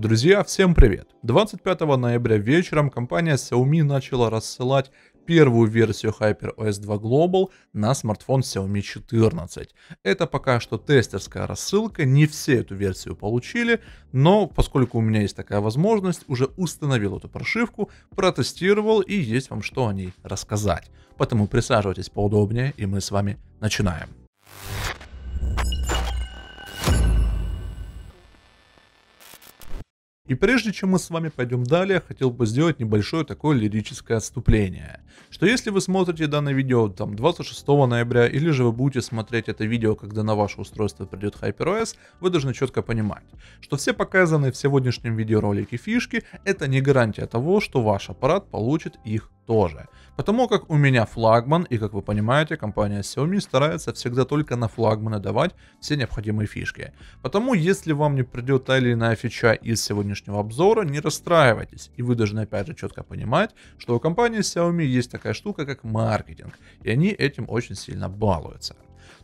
Друзья, всем привет! 25 ноября вечером компания Xiaomi начала рассылать первую версию HyperOS 2 Global на смартфон Xiaomi 14. Это пока что тестерская рассылка, не все эту версию получили, но поскольку у меня есть такая возможность, уже установил эту прошивку, протестировал и есть вам что о ней рассказать. Поэтому присаживайтесь поудобнее и мы с вами начинаем. И прежде чем мы с вами пойдем далее, хотел бы сделать небольшое такое лирическое отступление. Что если вы смотрите данное видео там 26 ноября, или же вы будете смотреть это видео, когда на ваше устройство придет HyperOS, вы должны четко понимать, что все показанные в сегодняшнем видеоролике фишки, это не гарантия того, что ваш аппарат получит их тоже. Потому как у меня флагман, и как вы понимаете, компания Xiaomi старается всегда только на флагманы давать все необходимые фишки. Потому если вам не придет та или иная фича из сегодняшнего обзора, не расстраивайтесь. И вы должны опять же четко понимать, что у компании Xiaomi есть такая штука, как маркетинг. И они этим очень сильно балуются.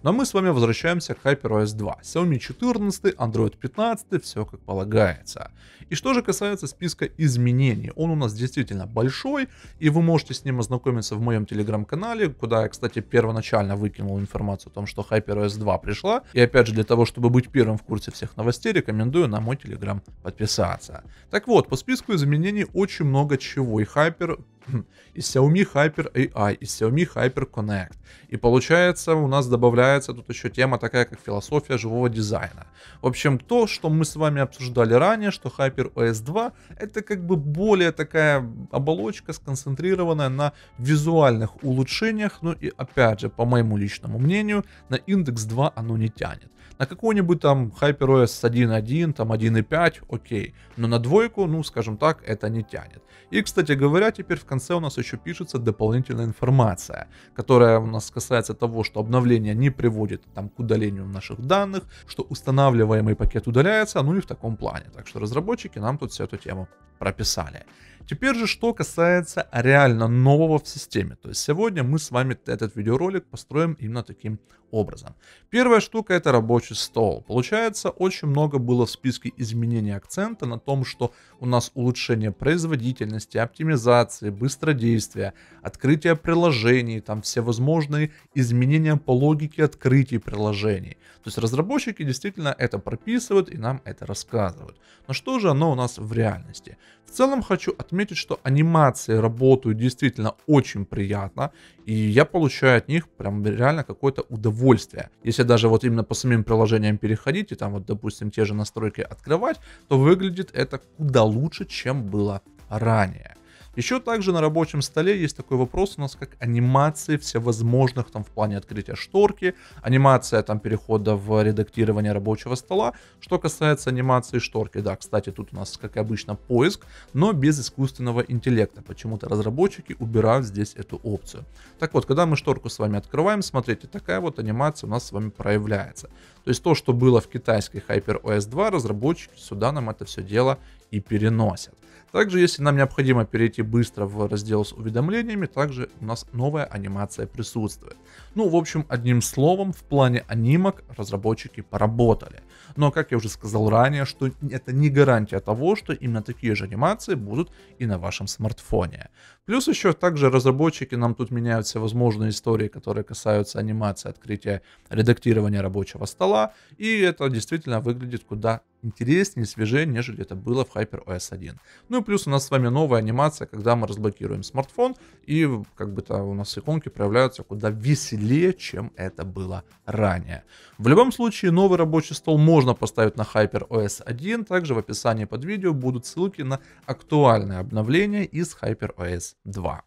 Но мы с вами возвращаемся к HyperOS 2, Xiaomi 14, Android 15, все как полагается. И что же касается списка изменений, он у нас действительно большой, и вы можете с ним ознакомиться в моем телеграм-канале, куда я, кстати, первоначально выкинул информацию о том, что HyperOS 2 пришла. И опять же, для того, чтобы быть первым в курсе всех новостей, рекомендую на мой телеграм подписаться. Так вот, по списку изменений очень много чего, и Hyper и Xiaomi Hyper AI, и Xiaomi Hyper Connect. И получается, у нас добавляется тут еще тема такая, как философия живого дизайна. В общем, то, что мы с вами обсуждали ранее, что Hyper OS 2, это как бы более такая оболочка, сконцентрированная на визуальных улучшениях, ну и опять же, по моему личному мнению, на индекс 2 оно не тянет. На какую нибудь там HyperOS 1.1, там 1.5, окей. Но на двойку, ну, скажем так, это не тянет. И, кстати говоря, теперь в конце у нас еще пишется дополнительная информация, которая у нас касается того, что обновление не приводит там к удалению наших данных, что устанавливаемый пакет удаляется, ну и в таком плане. Так что разработчики нам тут всю эту тему прописали. Теперь же, что касается реально нового в системе. То есть сегодня мы с вами этот видеоролик построим именно таким образом. Первая штука это рабочий стол. Получается, очень много было в списке изменений акцента на том, что у нас улучшение производительности, оптимизации, быстродействия, открытие приложений, там все возможные изменения по логике открытий приложений. То есть разработчики действительно это прописывают и нам это рассказывают. Но что же оно у нас в реальности? В целом хочу отметить, что анимации работают действительно очень приятно, и я получаю от них прям реально какое-то удовольствие. Если даже вот именно по самим приложениям переходить и там вот, допустим, те же настройки открывать, то выглядит это куда лучше, чем было ранее. Еще также на рабочем столе есть такой вопрос у нас, как анимации всевозможных там в плане открытия шторки, анимация там перехода в редактирование рабочего стола. Что касается анимации шторки, да, кстати, тут у нас, как и обычно, поиск, но без искусственного интеллекта. Почему-то разработчики убирают здесь эту опцию. Так вот, когда мы шторку с вами открываем, смотрите, такая вот анимация у нас с вами проявляется. То есть то, что было в китайской HyperOS 2, разработчики сюда нам это все дело и переносят. Также, если нам необходимо перейти быстро в раздел с уведомлениями также у нас новая анимация присутствует. Ну, в общем, одним словом, в плане анимок разработчики поработали. Но, как я уже сказал ранее, что это не гарантия того, что именно такие же анимации будут и на вашем смартфоне. Плюс еще также разработчики нам тут меняют все возможные истории, которые касаются анимации, открытия, редактирования рабочего стола. И это действительно выглядит куда интереснее, свежее, нежели это было в HyperOS 1. Ну и плюс у нас с вами новая анимация, когда мы разблокируем смартфон, и как бы то у нас иконки проявляются куда веселее, чем это было ранее. В любом случае, новый рабочий стол можно можно поставить на HyperOS 1. Также в описании под видео будут ссылки на актуальные обновления из HyperOS 2.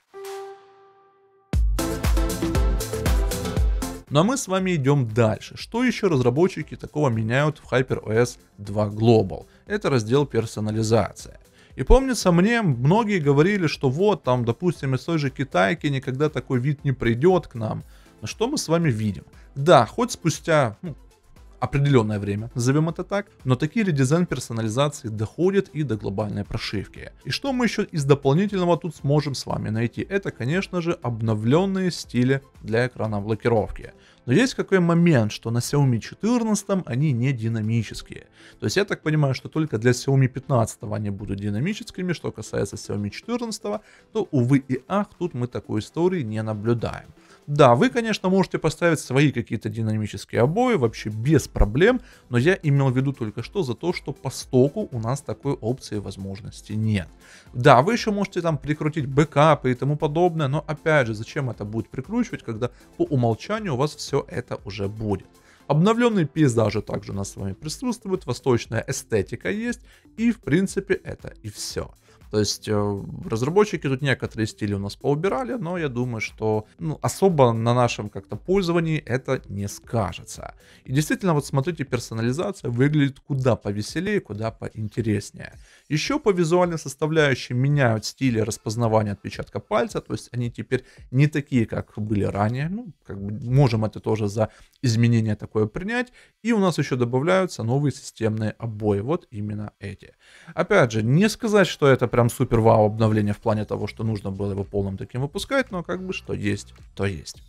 Ну а мы с вами идем дальше. Что еще разработчики такого меняют в HyperOS 2 Global? Это раздел персонализация. И помнится мне, многие говорили, что вот там, допустим, из той же Китайки никогда такой вид не придет к нам. Но что мы с вами видим? Да, хоть спустя ну, определенное время, назовем это так, но такие редизайн персонализации доходят и до глобальной прошивки. И что мы еще из дополнительного тут сможем с вами найти? Это, конечно же, обновленные стили для экрана блокировки. Но есть какой момент, что на Xiaomi 14 они не динамические. То есть я так понимаю, что только для Xiaomi 15 они будут динамическими. Что касается Xiaomi 14, то увы и ах, тут мы такой истории не наблюдаем. Да, вы, конечно, можете поставить свои какие-то динамические обои, вообще без проблем, но я имел в виду только что за то, что по стоку у нас такой опции возможности нет. Да, вы еще можете там прикрутить бэкапы и тому подобное, но опять же, зачем это будет прикручивать, когда по умолчанию у вас все это уже будет. Обновленные пейзажи также у нас с вами присутствуют, восточная эстетика есть, и в принципе это и все. То есть э, разработчики тут некоторые стили у нас поубирали, но я думаю, что ну, особо на нашем как-то пользовании это не скажется. И действительно, вот смотрите, персонализация выглядит куда повеселее, куда поинтереснее. Еще по визуальной составляющей меняют стили распознавания отпечатка пальца, то есть они теперь не такие, как были ранее. Ну, как бы можем это тоже за изменение такое принять. И у нас еще добавляются новые системные обои, вот именно эти. Опять же, не сказать, что это прям прям супер вау обновление в плане того, что нужно было его полным таким выпускать, но как бы что есть, то есть.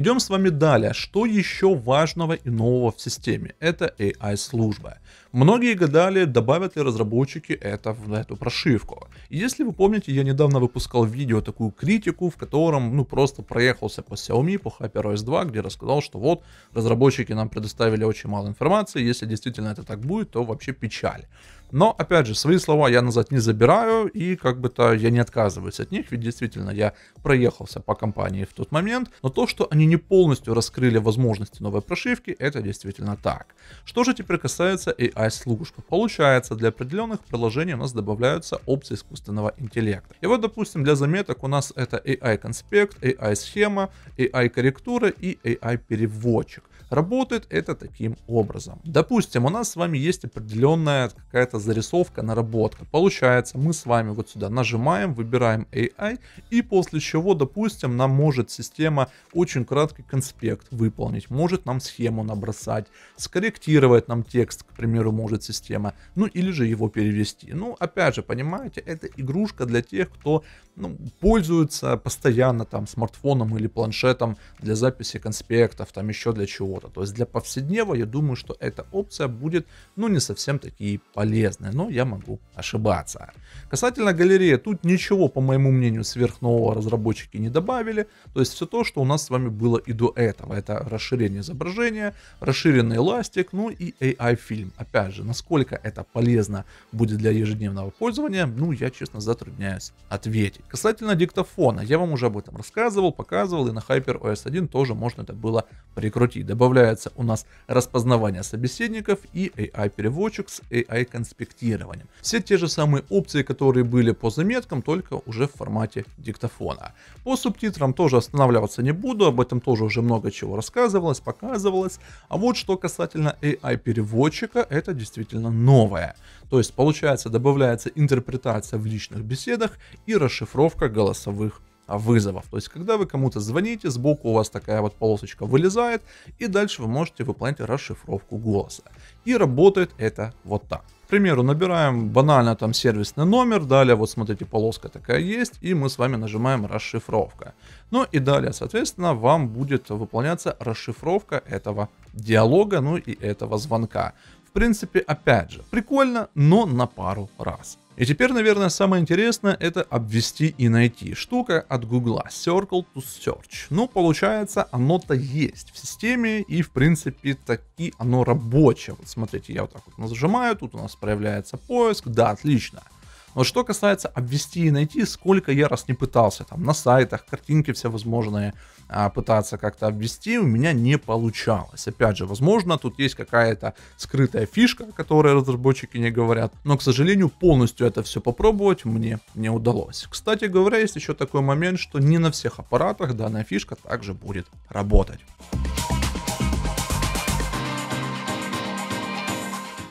Идем с вами далее. Что еще важного и нового в системе? Это AI-служба. Многие гадали, добавят ли разработчики это в эту прошивку. Если вы помните, я недавно выпускал видео, такую критику, в котором ну просто проехался по Xiaomi, по HyperOS 2, где рассказал, что вот разработчики нам предоставили очень мало информации, если действительно это так будет, то вообще печаль. Но, опять же, свои слова я назад не забираю, и как бы то я не отказываюсь от них, ведь действительно я проехался по компании в тот момент, но то, что они не полностью раскрыли возможности новой прошивки, это действительно так. Что же теперь касается AI-служб? Получается, для определенных приложений у нас добавляются опции искусственного интеллекта. И вот, допустим, для заметок у нас это AI-конспект, AI-схема, AI-корректура и AI-переводчик. Работает это таким образом. Допустим, у нас с вами есть определенная какая-то зарисовка, наработка. Получается, мы с вами вот сюда нажимаем, выбираем AI, и после чего, допустим, нам может система очень краткий конспект выполнить, может нам схему набросать, скорректировать нам текст, к примеру, может система, ну или же его перевести. Ну, опять же, понимаете, это игрушка для тех, кто ну, пользуются постоянно там смартфоном или планшетом для записи конспектов, там еще для чего-то. То есть для повседнева я думаю, что эта опция будет, ну, не совсем такие полезная но я могу ошибаться. Касательно галереи, тут ничего, по моему мнению, сверхнового разработчики не добавили. То есть все то, что у нас с вами было и до этого. Это расширение изображения, расширенный эластик, ну и AI-фильм. Опять же, насколько это полезно будет для ежедневного пользования, ну, я, честно, затрудняюсь ответить. Касательно диктофона, я вам уже об этом рассказывал, показывал, и на Hyper OS 1 тоже можно это было прикрутить. Добавляется у нас распознавание собеседников и AI-переводчик с AI-конспектированием. Все те же самые опции, которые были по заметкам, только уже в формате диктофона. По субтитрам тоже останавливаться не буду, об этом тоже уже много чего рассказывалось, показывалось. А вот что касательно AI-переводчика, это действительно новое. То есть, получается, добавляется интерпретация в личных беседах и расшифровка расшифровка голосовых а, вызовов. То есть, когда вы кому-то звоните, сбоку у вас такая вот полосочка вылезает, и дальше вы можете выполнять расшифровку голоса. И работает это вот так. К примеру, набираем банально там сервисный номер, далее вот смотрите, полоска такая есть, и мы с вами нажимаем расшифровка. Ну и далее, соответственно, вам будет выполняться расшифровка этого диалога, ну и этого звонка. В принципе, опять же, прикольно, но на пару раз. И теперь, наверное, самое интересное — это обвести и найти. Штука от Google – Circle to Search. Ну, получается, оно-то есть в системе, и, в принципе, таки оно рабочее. Вот смотрите, я вот так вот нажимаю, тут у нас проявляется поиск. Да, отлично. — но что касается обвести и найти, сколько я раз не пытался, там на сайтах, картинки всевозможные а, пытаться как-то обвести, у меня не получалось. Опять же, возможно, тут есть какая-то скрытая фишка, о которой разработчики не говорят, но, к сожалению, полностью это все попробовать мне не удалось. Кстати говоря, есть еще такой момент, что не на всех аппаратах данная фишка также будет работать.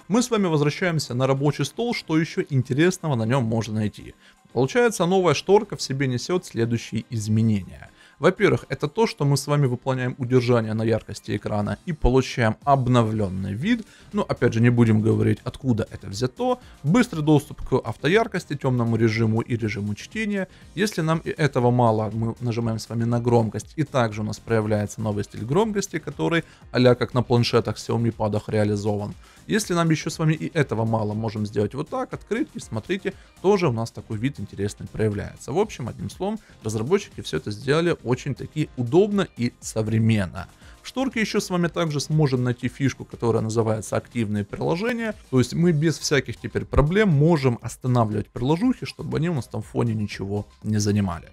мы с вами возвращаемся на рабочий стол, что еще интересного на нем можно найти. Получается, новая шторка в себе несет следующие изменения. Во-первых, это то, что мы с вами выполняем удержание на яркости экрана и получаем обновленный вид. Но опять же, не будем говорить, откуда это взято. Быстрый доступ к автояркости, темному режиму и режиму чтения. Если нам и этого мало, мы нажимаем с вами на громкость. И также у нас проявляется новый стиль громкости, который а как на планшетах Xiaomi Pad реализован. Если нам еще с вами и этого мало, можем сделать вот так, открытки, смотрите, тоже у нас такой вид интересный проявляется. В общем, одним словом, разработчики все это сделали очень таки удобно и современно. В шторке еще с вами также сможем найти фишку, которая называется активные приложения. То есть мы без всяких теперь проблем можем останавливать приложухи, чтобы они у нас там в фоне ничего не занимали.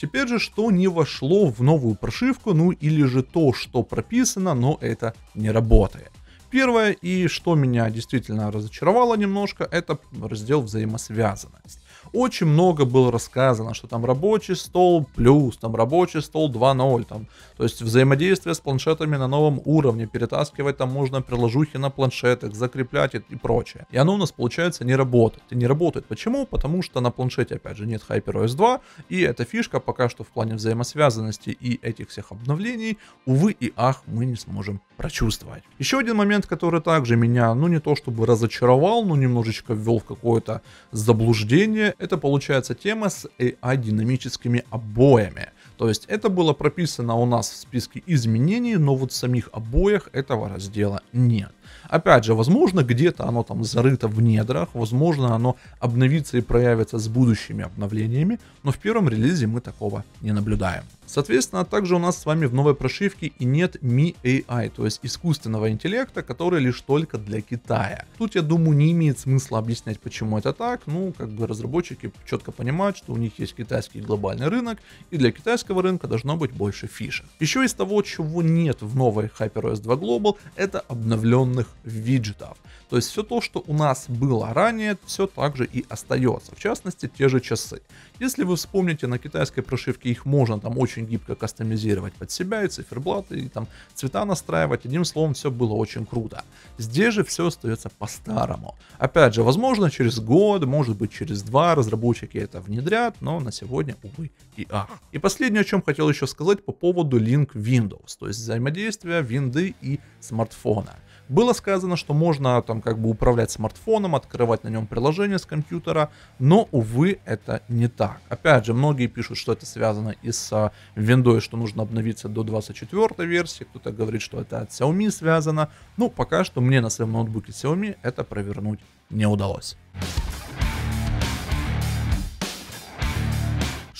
Теперь же, что не вошло в новую прошивку, ну или же то, что прописано, но это не работает. Первое, и что меня действительно разочаровало немножко, это раздел взаимосвязанность очень много было рассказано, что там рабочий стол плюс, там рабочий стол 2.0, там, то есть взаимодействие с планшетами на новом уровне, перетаскивать там можно приложухи на планшетах, закреплять и, прочее. И оно у нас получается не работает. И не работает. Почему? Потому что на планшете, опять же, нет HyperOS 2, и эта фишка пока что в плане взаимосвязанности и этих всех обновлений, увы и ах, мы не сможем прочувствовать. Еще один момент, который также меня, ну не то чтобы разочаровал, но немножечко ввел в какое-то заблуждение, это получается тема с AI-динамическими обоями. То есть это было прописано у нас в списке изменений, но вот самих обоях этого раздела нет. Опять же, возможно, где-то оно там зарыто в недрах, возможно, оно обновится и проявится с будущими обновлениями, но в первом релизе мы такого не наблюдаем. Соответственно, также у нас с вами в новой прошивке и нет Mi AI, то есть искусственного интеллекта, который лишь только для Китая. Тут, я думаю, не имеет смысла объяснять, почему это так. Ну, как бы разработчики четко понимают, что у них есть китайский глобальный рынок, и для китайского рынка должно быть больше фишек. Еще из того, чего нет в новой HyperOS 2 Global, это обновленных других виджетов. То есть все то, что у нас было ранее, все также и остается. В частности, те же часы. Если вы вспомните, на китайской прошивке их можно там очень гибко кастомизировать под себя, и циферблаты, и там цвета настраивать. Одним словом, все было очень круто. Здесь же все остается по-старому. Опять же, возможно, через год, может быть, через два разработчики это внедрят, но на сегодня, увы и ах. И последнее, о чем хотел еще сказать по поводу Link Windows, то есть взаимодействия винды и смартфона. Было сказано, что можно там как бы управлять смартфоном, открывать на нем приложение с компьютера, но, увы, это не так. Опять же, многие пишут, что это связано и с а, Windows, что нужно обновиться до 24 версии, кто-то говорит, что это от Xiaomi связано, но ну, пока что мне на своем ноутбуке Xiaomi это провернуть не удалось.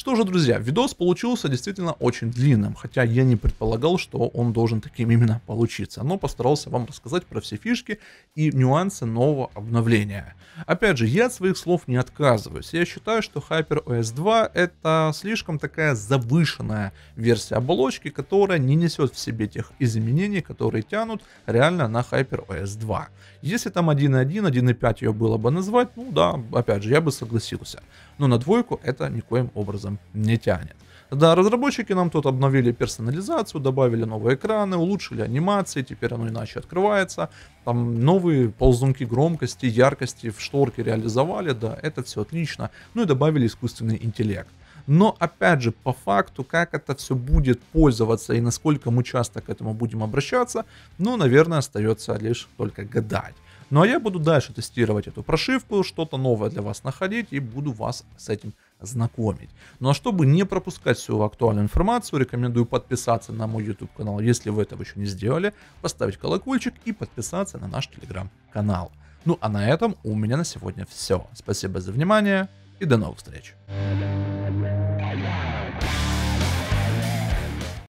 Что же, друзья, видос получился действительно очень длинным, хотя я не предполагал, что он должен таким именно получиться, но постарался вам рассказать про все фишки и нюансы нового обновления. Опять же, я от своих слов не отказываюсь, я считаю, что HyperOS 2 это слишком такая завышенная версия оболочки, которая не несет в себе тех изменений, которые тянут реально на HyperOS 2. Если там 1.1, 1.5 ее было бы назвать, ну да, опять же, я бы согласился но на двойку это никоим образом не тянет. Да, разработчики нам тут обновили персонализацию, добавили новые экраны, улучшили анимации, теперь оно иначе открывается. Там новые ползунки громкости, яркости в шторке реализовали, да, это все отлично. Ну и добавили искусственный интеллект. Но опять же, по факту, как это все будет пользоваться и насколько мы часто к этому будем обращаться, ну, наверное, остается лишь только гадать. Ну а я буду дальше тестировать эту прошивку, что-то новое для вас находить и буду вас с этим знакомить. Ну а чтобы не пропускать всю актуальную информацию, рекомендую подписаться на мой YouTube канал, если вы этого еще не сделали, поставить колокольчик и подписаться на наш телеграм-канал. Ну а на этом у меня на сегодня все. Спасибо за внимание и до новых встреч.